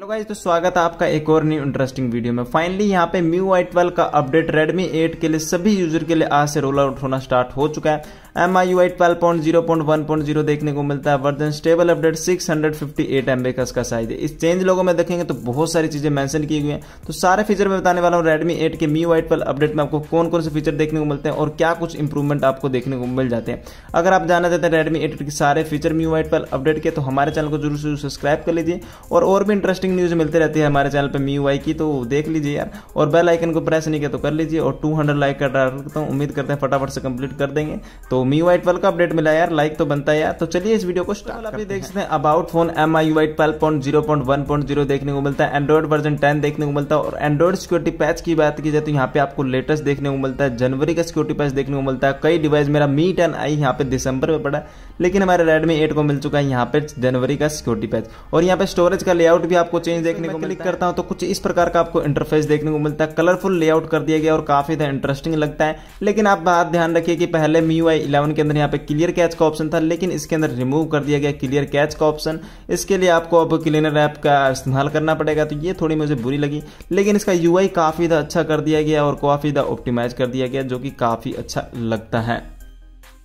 hello guys तो स्वागत है आपका एक और न्यू इंटरेस्टिंग वीडियो में फाइनली यहाँ पे म्यू आई ट्वेल्व का अपडेट रेडमी 8 के लिए सभी यूजर के लिए आज से रोल आउट होना स्टार्ट हो चुका है M I U I twelve point zero point one point zero देखने को मिलता है version stable update six hundred fifty eight M का इसका साइज है इस चेंज लोगों में देखेंगे तो बहुत सारी चीज़ें मैंशन की हुई हैं तो सारे फीचर मैं बताने वाला हूँ रेडमी एट के मी वाइट पर अपडेट में आपको कौन कौन से फीचर देखने को मिलते हैं और क्या कुछ इंप्रूवमेंट आपको देखने को मिल जाते हैं अगर आप जानना चाहते हैं रेडमी एट के सारे फीचर मी वाइट पर अपडेट के तो हमारे चैनल को जरूर जरूर सब्सक्राइब कर लीजिए और और भी इंटरेस्टिंग न्यूज़ मिलती रहती है हमारे चैनल पर मी वाई की तो देख लीजिए यार और बेल आइकन को प्रेस नहीं किया तो कर लीजिए और टू हंड्रेड लाइक डाल रखता हूँ उम्मीद करते हैं फटाफट से कंप्लीट कर देंगे तो मी वाइट ट्वेल्व का अपडेट मिला यार लाइक तो बनता है यार तो चलिए इस वीडियो को स्टार्ट करते देख सकते हैं about phone MIUI twelve point zero point one point zero देखने को मिलता है एंड्रॉइड वर्जन टेन देखने को मिलता है और एंड्रॉइड सिक्योरिटी पैच की बात की जाए तो यहाँ पे आपको लेटेस्ट देखने को मिलता है जनवरी का सिक्योरिटी पैच देखने को मिलता है कई डिवाइस मेरा मी टेन आई यहाँ पे दिसंबर में पड़ा लेकिन हमारे रेडमी एट को मिल चुका है यहाँ पे जनवरी का सिक्योरिटी पैच और यहाँ पे स्टोरेज का लेआउट भी आपको चेंज देखने को क्लिक करता हूँ तो कुछ इस प्रकार का आपको इंटरफेस देखने को मिलता है कलरफुल लेआउट कर दिया गया और काफी इंटरेस्टिंग लगता है लेकिन आप बात ध्यान रखिए कि पहले मी इलेवन के अंदर यहाँ पे क्लियर कैच का ऑप्शन था लेकिन इसके अंदर रिमूव कर दिया गया क्लियर कैच का ऑप्शन इसके लिए आपको अब क्लीनर ऐप का इस्तेमाल करना पड़ेगा तो ये थोड़ी मुझे बुरी लगी लेकिन इसका यू काफ़ी ज़्यादा अच्छा कर दिया गया और काफ़ी ज़्यादा ऑप्टिमाइज कर दिया गया जो कि काफ़ी अच्छा लगता है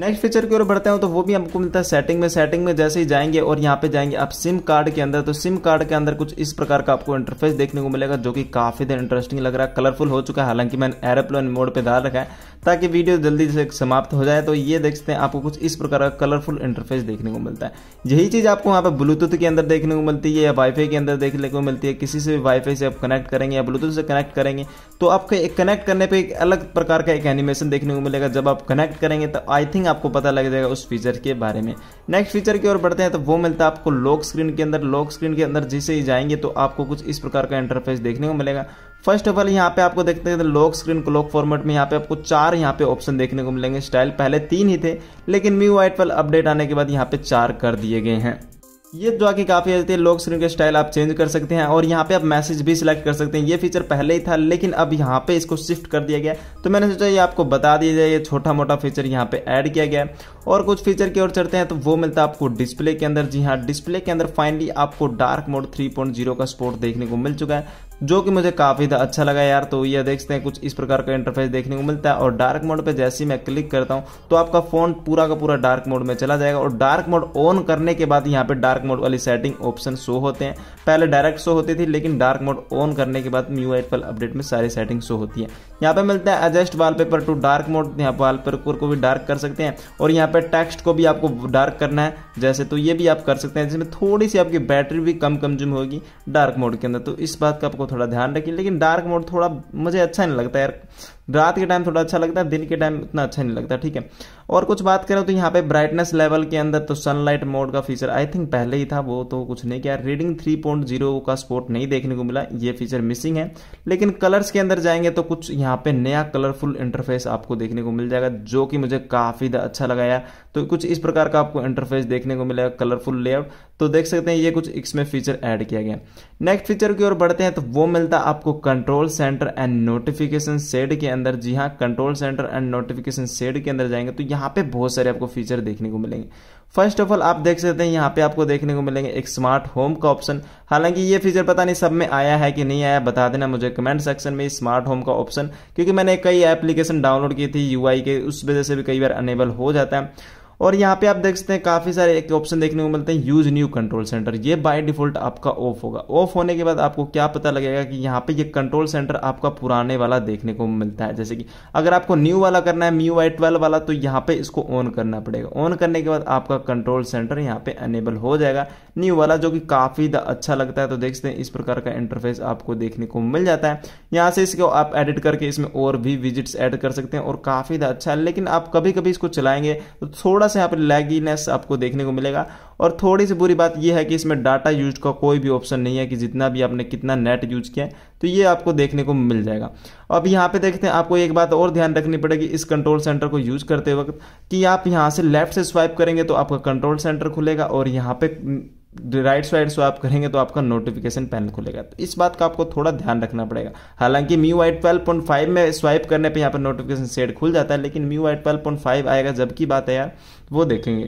नेक्स्ट फीचर की ओर बढ़ते हैं तो वो भी हमको मिलता है सेटिंग में सेटिंग में जैसे ही जाएंगे और यहाँ पे जाएंगे आप सिम कार्ड के अंदर तो सिम कार्ड के अंदर कुछ इस प्रकार का आपको इंटरफेस देखने को मिलेगा जो कि काफी देर इंटरेस्टिंग लग रहा है कलरफुल हो चुका है हालांकि मैंने एरोप्लेन मोड पे डाल रखा है ताकि वीडियो जल्दी से समाप्त हो जाए तो ये सकते हैं आपको कुछ इस प्रकार का कलरफुल इंटरफेस देखने को मिलता है यही चीज़ आपको यहाँ पर ब्लूटूथ के अंदर देखने को मिलती है या वाईफाई के अंदर देखने को मिलती है किसी से भी वाईफाई से आप कनेक्ट करेंगे या ब्लूटूथ से कनेक्ट करेंगे तो आपको एक कनेक्ट करने पर एक अलग प्रकार का एक एनिमेशन देखने को मिलेगा जब आप कनेक्ट करेंगे तो आई थिंक आपको पता लग जाएगा उस फीचर के बारे में नेक्स्ट फीचर की ओर बढ़ते हैं तो वो मिलता है आपको लॉक स्क्रीन के अंदर लॉक स्क्रीन के अंदर जिसे ही जाएंगे तो आपको कुछ इस प्रकार का इंटरफेस देखने को मिलेगा फर्स्ट ऑफ ऑल यहाँ पे आपको देखते हैं लॉक स्क्रीन क्लॉक फॉर्मेट में यहाँ पे आपको चार चार यहाँ पे ऑप्शन देखने को मिलेंगे स्टाइल पहले तीन ही थे लेकिन मी वाई ट्वेल्व अपडेट आने के बाद यहाँ पे चार कर दिए गए हैं ये जो आके काफ़ी अच्छी है लॉक स्क्रीन के स्टाइल आप चेंज कर सकते हैं और यहाँ पे आप मैसेज भी सिलेक्ट कर सकते हैं ये फीचर पहले ही था लेकिन अब यहाँ पे इसको शिफ्ट कर दिया गया तो मैंने सोचा ये आपको बता दिया जाए ये छोटा मोटा फीचर यहाँ पे ऐड किया गया और कुछ फीचर की ओर चढ़ते हैं तो वो मिलता है आपको डिस्प्ले के अंदर जी हाँ डिस्प्ले के अंदर फाइनली आपको डार्क मोड थ्री का सपोर्ट देखने को मिल चुका है जो कि मुझे काफ़ी अच्छा लगा यार तो ये देखते हैं कुछ इस प्रकार का इंटरफेस देखने को मिलता है और डार्क मोड पे जैसे ही मैं क्लिक करता हूँ तो आपका फ़ोन पूरा का पूरा डार्क मोड में चला जाएगा और डार्क मोड ऑन करने के बाद यहाँ पे डार्क मोड वाली सेटिंग ऑप्शन शो होते हैं पहले डायरेक्ट शो होती थी लेकिन डार्क मोड ऑन करने के बाद न्यू एटफल अपडेट में सारी सेटिंग शो होती है यहाँ पे मिलता है adjust paper to dark mode यहाँ वाल पेपर को भी डार्क कर सकते हैं और यहाँ पे टेक्स्ट को भी आपको डार्क करना है जैसे तो ये भी आप कर सकते हैं जिसमें थोड़ी सी आपकी बैटरी भी कम कंज्यूम होगी डार्क मोड के अंदर तो इस बात का आपको थोड़ा ध्यान रखिए लेकिन डार्क मोड थोड़ा मुझे अच्छा नहीं लगता यार रात के टाइम थोड़ा अच्छा लगता है दिन के टाइम इतना अच्छा नहीं लगता ठीक है और कुछ बात करें तो यहाँ पे ब्राइटनेस लेवल के अंदर तो सनलाइट मोड का फीचर आई थिंक पहले ही था वो तो कुछ नहीं किया रीडिंग 3.0 का सपोर्ट नहीं देखने को मिला ये फीचर मिसिंग है लेकिन कलर्स के अंदर जाएंगे तो कुछ यहाँ पे नया कलरफुल इंटरफेस आपको देखने को मिल जाएगा जो कि मुझे काफ़ी अच्छा लगाया तो कुछ इस प्रकार का आपको इंटरफेस देखने को मिलेगा कलरफुल लेआउट तो देख सकते हैं ये कुछ इसमें फीचर ऐड किया गया नेक्स्ट फीचर की ओर बढ़ते हैं तो वो मिलता आपको control center and notification set के अंदर जी हाँ control center and notification set के अंदर जाएंगे तो यहाँ पे बहुत सारे आपको फीचर देखने को मिलेंगे फर्स्ट ऑफ ऑल आप देख सकते हैं यहाँ पे आपको देखने को मिलेंगे एक स्मार्ट होम का ऑप्शन हालांकि ये फीचर पता नहीं सब में आया है कि नहीं आया बता देना मुझे कमेंट सेक्शन में स्मार्ट होम का ऑप्शन क्योंकि मैंने कई एप्लीकेशन डाउनलोड की थी यूआई के उस वजह से भी कई बार अनेबल हो जाता है और यहाँ पे आप देख सकते हैं काफ़ी सारे एक ऑप्शन देखने को मिलते हैं यूज़ न्यू कंट्रोल सेंटर ये बाय डिफ़ॉल्ट आपका ऑफ होगा ऑफ होने के बाद आपको क्या पता लगेगा कि यहाँ पे ये कंट्रोल सेंटर आपका पुराने वाला देखने को मिलता है जैसे कि अगर आपको न्यू वाला करना है म्यू आई ट्वेल्व वाला तो यहाँ पे इसको ऑन करना पड़ेगा ऑन करने के बाद आपका कंट्रोल सेंटर यहाँ पे अनेबल हो जाएगा न्यू वाला जो कि काफ़ी अच्छा लगता है तो देख सकते हैं इस प्रकार का इंटरफेस आपको देखने को मिल जाता है यहाँ से इसको आप एडिट करके इसमें और भी विजिट्स एड कर सकते हैं और काफ़ी अच्छा है लेकिन आप कभी कभी इसको चलाएंगे तो थोड़ा सा यहाँ पर लैगीनेस आपको देखने को मिलेगा और थोड़ी सी बुरी बात यह है कि इसमें डाटा यूज का कोई भी ऑप्शन नहीं है कि जितना भी आपने कितना नेट यूज किया है तो ये आपको देखने को मिल जाएगा अब यहाँ पे देखते हैं आपको एक बात और ध्यान रखनी पड़ेगी इस कंट्रोल सेंटर को यूज करते वक्त कि आप यहाँ से लेफ्ट से स्वाइप करेंगे तो आपका कंट्रोल सेंटर खुलेगा और यहाँ पे राइट साइड स्वाप करेंगे तो आपका नोटिफिकेशन पैनल खुलेगा तो इस बात का आपको थोड़ा ध्यान रखना पड़ेगा हालांकि MIUI twelve point five में स्वाइप करने पे यहाँ पर नोटिफिकेशन सेट खुल जाता है लेकिन MIUI twelve point five आएगा जबकि बात है यार वो देखेंगे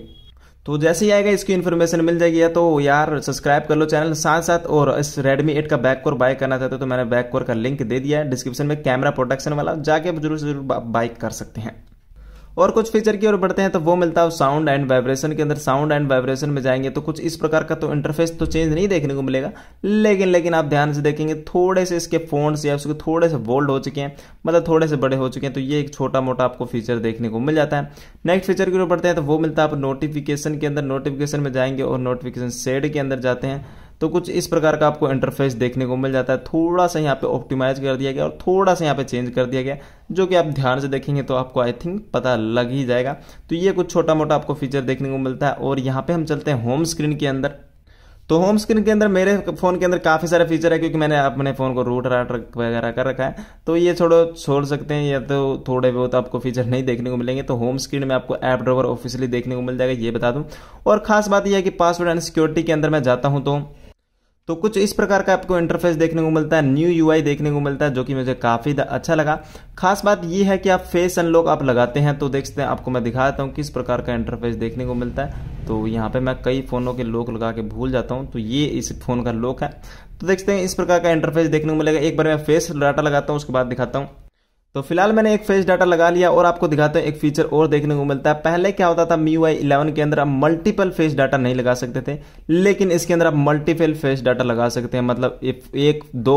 तो जैसे ही आएगा इसकी इन्फॉर्मेशन मिल जाएगी या तो यार सब्सक्राइब कर लो चैनल साथ साथ और इस रेडमी एट का बैक कोर बाय करना चाहते हो तो मैंने बैक कोर का लिंक दे दिया है डिस्क्रिप्शन में कैमरा प्रोटेक्शन वाला जाके जरूर से जरूर बाइक कर सकते हैं और कुछ फीचर की ओर बढ़ते हैं तो वो मिलता है साउंड एंड वाइब्रेशन के अंदर साउंड एंड वाइब्रेशन में जाएंगे तो कुछ इस प्रकार का तो इंटरफेस तो चेंज नहीं देखने को मिलेगा लेकिन लेकिन आप ध्यान से देखेंगे थोड़े से इसके फोन या उसके थोड़े से बोल्ड हो चुके हैं मतलब थोड़े से बड़े हो चुके हैं तो ये एक छोटा मोटा आपको फीचर देखने को मिल जाता है नेक्स्ट फीचर की ओर बढ़ते हैं तो वो मिलता है आप नोटिफिकेशन के अंदर नोटिफिकेशन में जाएंगे और नोटिफिकेशन सेड के अंदर जाते हैं तो कुछ इस प्रकार का आपको इंटरफेस देखने को मिल जाता है थोड़ा सा यहाँ पे ऑप्टिमाइज कर दिया गया और थोड़ा सा यहाँ पे चेंज कर दिया गया जो कि आप ध्यान से देखेंगे तो आपको आई थिंक पता लग ही जाएगा तो ये कुछ छोटा मोटा आपको फीचर देखने को मिलता है और यहाँ पे हम चलते हैं होम स्क्रीन के अंदर तो होम स्क्रीन के अंदर मेरे फोन के अंदर काफ़ी सारे फीचर है क्योंकि मैंने अपने फ़ोन को रूट राट वगैरह कर रखा है तो ये छोड़ो छोड़ सकते हैं या तो थोड़े बहुत आपको फीचर नहीं देखने को मिलेंगे तो होम स्क्रीन में आपको ऐप ड्रोवर ऑफिशियली देखने को मिल जाएगा ये बता दूँ और खास बात यह है कि पासवर्ड एंड सिक्योरिटी के अंदर मैं जाता हूँ तो तो कुछ इस प्रकार का आपको इंटरफेस देखने को मिलता है न्यू यूआई देखने को मिलता है जो कि मुझे काफ़ी अच्छा लगा खास बात ये है कि आप फेस अनलॉक आप लगाते हैं तो देखते हैं आपको मैं दिखा देता हूँ किस प्रकार का इंटरफेस देखने को मिलता है तो यहाँ पे मैं कई फ़ोनों के लॉक लगा के भूल जाता हूँ तो ये इस फ़ोन का लोक है तो देखते हैं इस प्रकार का इंटरफेस देखने को मिलेगा एक बार मैं फेस डाटा लगाता हूँ उसके बाद दिखाता हूँ तो फिलहाल मैंने एक फेस डाटा लगा लिया और आपको दिखाते हैं एक फीचर और देखने को मिलता है पहले क्या होता था मी वाई इलेवन के अंदर आप मल्टीपल फेस डाटा नहीं लगा सकते थे लेकिन इसके अंदर आप मल्टीपल फेस डाटा लगा सकते हैं मतलब एक दो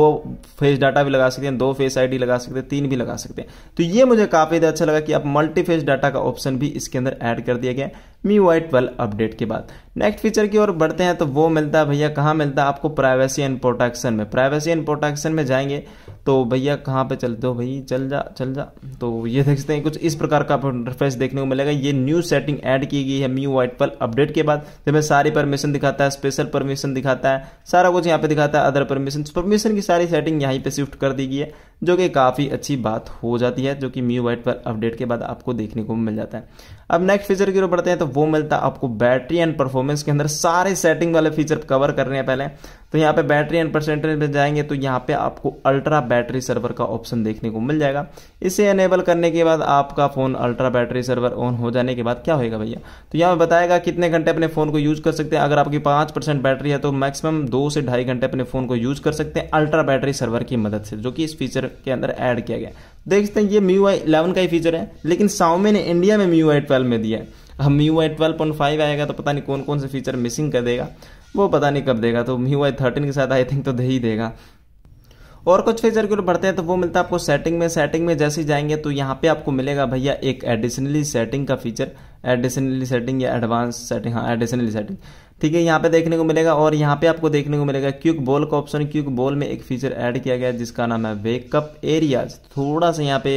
फेस डाटा भी लगा सकते हैं दो फेस आईडी लगा सकते हैं तीन भी लगा सकते हैं तो ये मुझे काफ़ी अच्छा लगा कि आप मल्टी फेस डाटा का ऑप्शन भी इसके अंदर एड कर दिया गया मी वाई ट्वेल्व अपडेट के बाद नेक्स्ट फीचर की ओर बढ़ते हैं तो वो मिलता है भैया कहाँ मिलता है आपको प्राइवेसी एंड प्रोटेक्शन में प्राइवेसी एंड प्रोटेक्शन में जाएंगे तो भैया कहाँ पे चलते हो भाई चल जा चल जा तो ये देख सकते हैं कुछ इस प्रकार का आपको इंटरफेस देखने को मिलेगा ये न्यू सेटिंग ऐड की गई है म्यू वाइट पर अपडेट के बाद जब मैं सारी परमिशन दिखाता है स्पेशल परमिशन दिखाता है सारा कुछ यहाँ पे दिखाता है अदर परमिशन परमिशन की सारी सेटिंग यहाँ पे शिफ्ट कर दी गई है जो कि काफ़ी अच्छी बात हो जाती है जो कि मी वाइट पर अपडेट के बाद आपको देखने को मिल जाता है अब नेक्स्ट फीचर की ओर बढ़ते हैं तो वो मिलता है आपको बैटरी एंड परफॉर्मेंस के अंदर सारे सेटिंग वाले फीचर कवर कर रहे हैं पहले तो यहाँ पे बैटरी एंड परसेंटेज में जाएंगे तो यहाँ पे आपको अल्ट्रा बैटरी सर्वर का ऑप्शन देखने को मिल जाएगा इसे एनेबल करने के बाद आपका phone ultra battery saver on हो जाने के बाद क्या होगा भैया तो यहाँ पे बताएगा कितने घंटे अपने फ़ोन को यूज़ कर सकते हैं अगर आपकी पांच परसेंट बैटरी है तो मैक्सिमम दो से ढाई घंटे अपने फ़ोन को यूज़ कर सकते हैं अल्ट्रा बैटरी सर्वर की मदद से जो कि इस फीचर के अंदर ऐड किया गया देख सकते हैं ये मी आई इलेवन का ही फीचर है लेकिन साउमी ने इंडिया में मी आई ट्वेल्व में दिया है अब MIUI twelve point five आएगा तो पता नहीं कौन कौन से फीचर मिसिंग कर देगा वो पता नहीं कब देगा तो मी आई थर्टीन के साथ आई थिंक तो दे ही देगा और कुछ फीचर की ओर बढ़ते हैं तो वो मिलता है आपको सेटिंग में सेटिंग में जैसे ही जाएंगे तो यहाँ पे आपको मिलेगा भैया एक एडिशनली सेटिंग का फीचर एडिशनली सेटिंग या एडवांस सेटिंग हाँ एडिशनली सेटिंग ठीक है यहाँ पे देखने को मिलेगा और यहाँ पे आपको देखने को मिलेगा क्यूक बॉल का ऑप्शन क्यूक बॉल में एक फीचर ऐड किया गया है जिसका नाम है वेकअप एरियाज थोड़ा सा यहाँ पे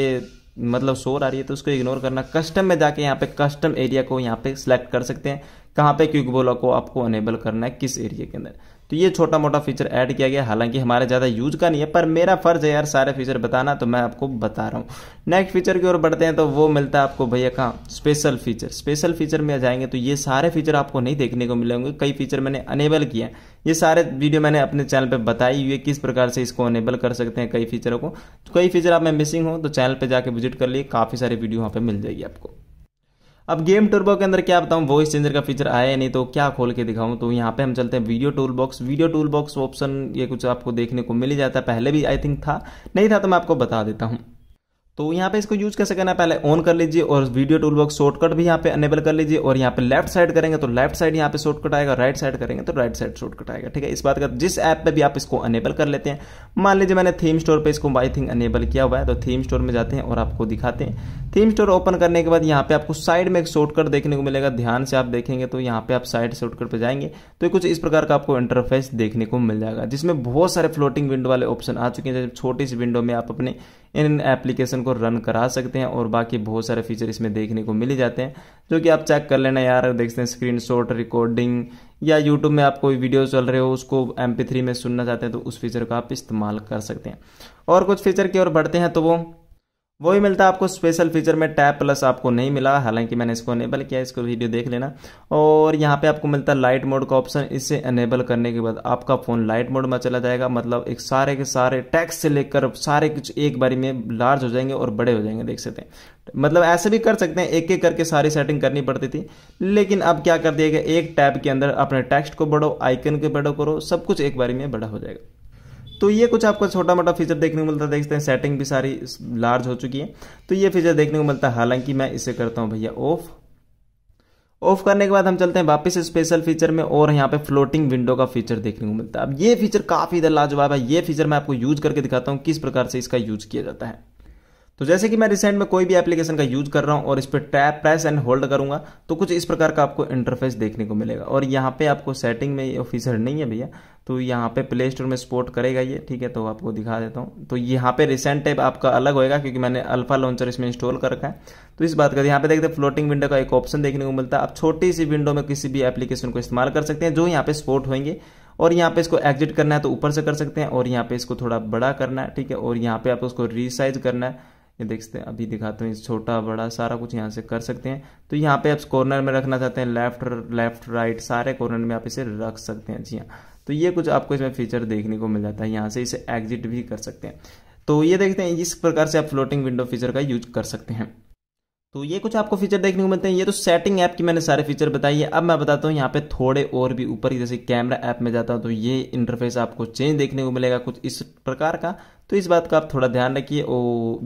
मतलब शोर आ रही है तो उसको इग्नोर करना कस्टम में जाके यहाँ पे कस्टम एरिया को यहाँ पे सिलेक्ट कर सकते हैं कहाँ पे क्यूक बोला को आपको अनेबल करना है किस एरिया के अंदर तो ये छोटा मोटा फीचर ऐड किया गया हालांकि हमारे ज़्यादा यूज का नहीं है पर मेरा फर्ज है यार सारे फीचर बताना तो मैं आपको बता रहा हूँ नेक्स्ट फीचर की ओर बढ़ते हैं तो वो मिलता है आपको भैया कहाँ स्पेशल फीचर स्पेशल फीचर में जाएंगे तो ये सारे फीचर आपको नहीं देखने को मिलेंगे कई फीचर मैंने अनेबल किए हैं ये सारे वीडियो मैंने अपने चैनल पर बताई हुई है किस प्रकार से इसको अनेबल कर सकते हैं कई फीचरों को तो कई फीचर आप में मिसिंग हो तो चैनल पर जाकर विजिट कर लिए काफ़ी सारे वीडियो वहाँ पर मिल जाएगी आपको अब गेम टर्बो के अंदर क्या बताऊं वॉइस चेंजर का फीचर आया नहीं तो क्या खोल के दिखाऊं तो यहाँ पे हम चलते हैं video tool box video tool box option ये कुछ आपको देखने को मिल जाता है पहले भी आई थिंक था नहीं था तो मैं आपको बता देता हूँ तो यहाँ पे इसको यूज कैसे करना है पहले ऑन कर लीजिए और वीडियो टूल बॉक्स शॉर्टकट भी यहाँ पे अनेबल कर लीजिए और यहाँ पे लेफ्ट साइड करेंगे तो लेफ्ट साइड यहाँ पे शॉर्टकट आएगा राइट साइड करेंगे तो राइट साइड शॉर्टकट आएगा ठीक है इस बात का जिस ऐप पे भी आप इसको अनेबल कर लेते हैं मान लीजिए मैंने थीम स्टोर पर इसको बाई थिंक अनेबल किया हुआ है तो थीम स्टोर में जाते हैं और आपको दिखाते हैं थीम स्टोर ओपन करने के बाद यहाँ पे आपको साइड में एक शॉर्टकट देखने को मिलेगा ध्यान से आप देखेंगे तो यहाँ पे आप साइड शॉर्टकट पर जाएंगे तो कुछ इस प्रकार का आपको इंटरफेस देखने को मिल जाएगा जिसमें बहुत सारे फ्लोटिंग विंडो वाले ऑप्शन आ चुके हैं जैसे छोटी सी विंडो में आप अपने इन एप्लीकेशन को रन करा सकते हैं और बाकी बहुत सारे फीचर इसमें देखने को मिल जाते हैं जो कि आप चेक कर लेना यार देखते हैं स्क्रीन शॉट रिकॉर्डिंग या यूट्यूब में आप कोई वीडियो चल रहे हो उसको एम में सुनना चाहते हैं तो उस फीचर का आप इस्तेमाल कर सकते हैं और कुछ फीचर की ओर बढ़ते हैं तो वो वही मिलता है आपको स्पेशल फीचर में टैब प्लस आपको नहीं मिला हालांकि मैंने इसको अनेबल किया इसको वीडियो देख लेना और यहाँ पे आपको मिलता है लाइट मोड का ऑप्शन इसे अनेबल करने के बाद आपका फ़ोन लाइट मोड में चला जाएगा मतलब एक सारे के सारे टैक्स से लेकर सारे कुछ एक बारी में लार्ज हो जाएंगे और बड़े हो जाएंगे देख सकते हैं मतलब ऐसे भी कर सकते हैं एक एक करके सारी सेटिंग करनी पड़ती थी लेकिन अब क्या कर दिया गया एक टैब के अंदर अपने टेक्स्ट को बढ़ो आइकन को बड़ा करो सब कुछ एक बारी में बड़ा हो जाएगा तो ये कुछ आपको छोटा मोटा फीचर देखने को मिलता है देखते हैं सेटिंग भी सारी लार्ज हो चुकी है तो ये फीचर देखने को मिलता है हालांकि मैं इसे करता हूं भैया ऑफ ऑफ करने के बाद हम चलते हैं वापस स्पेशल फीचर में और यहाँ पे फ्लोटिंग विंडो का फीचर देखने को मिलता है अब ये फीचर काफ़ी इधर लाजवाब है ये फीचर मैं आपको यूज करके दिखाता हूँ किस प्रकार से इसका यूज किया जाता है तो जैसे कि मैं रिसेंट में कोई भी एप्लीकेशन का यूज कर रहा हूँ और इस पर टैप प्रेस एंड होल्ड करूंगा तो कुछ इस प्रकार का आपको इंटरफेस देखने को मिलेगा और यहां पे आपको सेटिंग में ये ऑफिसर नहीं है भैया तो यहाँ पे प्ले स्टोर में सपोर्ट करेगा ये ठीक है तो आपको दिखा देता हूं तो यहां पे रिसेंट टैप आपका अलग होगा क्योंकि मैंने अल्फा लॉन्चर इसमें इंस्टॉल कर रखा है तो इस बात का यहां पर देखते हैं फ्लोटिंग विंडो का एक ऑप्शन देखने को मिलता है आप छोटी सी विंडो में किसी भी एप्लीकेशन को इस्तेमाल कर सकते हैं जो यहाँ पे सपोर्ट होंगे और यहाँ पे इसको एग्जिट करना है तो ऊपर से कर सकते हैं और यहाँ पे इसको थोड़ा बड़ा करना है ठीक है और यहाँ पे आपको उसको रिसाइज करना है ये सकते हैं अभी दिखाते हैं छोटा बड़ा सारा कुछ यहाँ से कर सकते हैं तो यहाँ पे आप कॉर्नर में रखना चाहते हैं लेफ्ट लेफ्ट राइट सारे कॉर्नर में आप इसे रख सकते हैं जी हाँ तो ये कुछ आपको इसमें फीचर देखने को मिल जाता है यहाँ से इसे एग्जिट भी कर सकते हैं तो ये देखते हैं इस प्रकार से आप फ्लोटिंग विंडो फीचर का यूज कर सकते हैं तो ये कुछ आपको फीचर देखने को मिलते हैं ये तो सेटिंग ऐप की मैंने सारे फीचर बताई है अब मैं बताता हूँ यहाँ पे थोड़े और भी ऊपर जैसे कैमरा ऐप में जाता हूँ तो ये इंटरफेस आपको चेंज देखने को मिलेगा कुछ इस प्रकार का तो इस बात का आप थोड़ा ध्यान रखिए ओ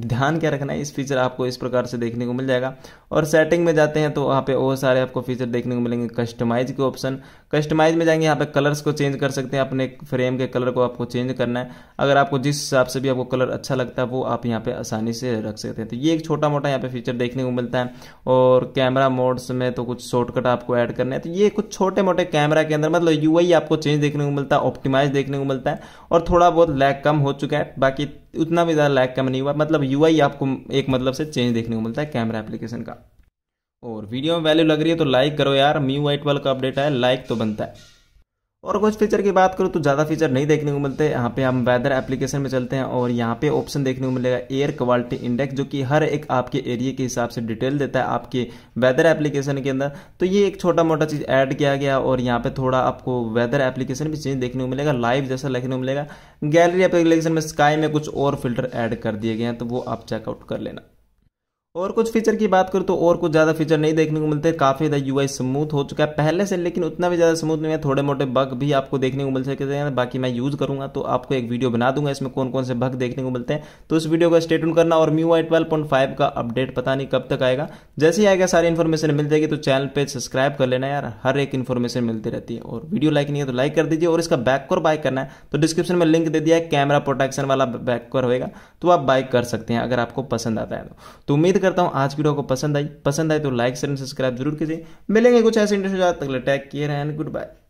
ध्यान क्या रखना है इस फीचर आपको इस प्रकार से देखने को मिल जाएगा और सेटिंग में जाते हैं तो वहाँ पे और सारे आपको फीचर देखने को मिलेंगे कस्टमाइज के ऑप्शन कस्टमाइज में जाएंगे यहाँ पे कलर्स को चेंज कर सकते हैं अपने फ्रेम के कलर को आपको चेंज करना है अगर आपको जिस हिसाब से भी आपको कलर अच्छा लगता है वो आप यहाँ पे आसानी से रख सकते हैं तो ये एक छोटा मोटा यहाँ पे फीचर देखने को मिलता है और कैमरा मोड्स में तो कुछ शॉर्टकट आपको ऐड करना है तो ये कुछ छोटे मोटे कैमरा के अंदर मतलब यू आपको चेंज देखने को मिलता है ऑप्टिमाइज देखने को मिलता है और थोड़ा बहुत लैक कम हो चुका है बाकी उतना भी ज़्यादा लैक कम नहीं हुआ मतलब यूआई आपको एक मतलब से चेंज देखने को मिलता है कैमरा एप्लीकेशन का और वीडियो में वैल्यू लग रही है तो लाइक करो यार मी आई ट्वेल्व का अपडेट है लाइक तो बनता है और कुछ फीचर की बात करूँ तो ज़्यादा फीचर नहीं देखने को मिलते यहाँ पे हम वेदर एप्लीकेशन में चलते हैं और यहाँ पे ऑप्शन देखने को मिलेगा एयर क्वालिटी इंडेक्स जो कि हर एक आपके एरिया के हिसाब से डिटेल देता है आपके वेदर एप्लीकेशन के अंदर तो ये एक छोटा मोटा चीज़ ऐड किया गया और यहाँ पर थोड़ा आपको वेदर एप्लीकेशन भी चेंज देखने को मिलेगा लाइव जैसा देखने को मिलेगा गैलरी एप्लीकेशन में स्काई में कुछ और फिल्टर ऐड कर दिए गए हैं तो वो आप चेकआउट कर लेना और कुछ फीचर की बात करूँ तो और कुछ ज़्यादा फीचर नहीं देखने को मिलते काफ़ी ज़्यादा यूआई स्मूथ हो चुका है पहले से लेकिन उतना भी ज़्यादा स्मूथ नहीं है थोड़े मोटे बग भी आपको देखने को मिल सके हैं बाकी मैं यूज़ करूँगा तो आपको एक वीडियो बना दूंगा इसमें कौन कौन से बग देखने को मिलते हैं तो उस वीडियो का स्टेटमेंट करना और म्यू आई का अपडेट पता नहीं कब तक आएगा जैसे ही आएगा सारी इन्फॉर्मेशन मिल जाएगी तो चैनल पर सब्सक्राइब कर लेना यार हर एक इन्फॉर्मेशन मिलती रहती है और वीडियो लाइक नहीं है तो लाइक कर दीजिए और इसका बैक और बाय करना है तो डिस्क्रिप्शन में लिंक दे दिया है कैमरा प्रोटेक्शन वाला बैक होगा तो आप बाइक कर सकते हैं अगर आपको पसंद आता है तो, तो उम्मीद करता हूँ आज वीडियो को पसंद आई पसंद आए तो लाइक शेयर सब्सक्राइब जरूर कीजिए मिलेंगे कुछ ऐसे इंटरेस्ट तक टैग किए रहे गुड बाय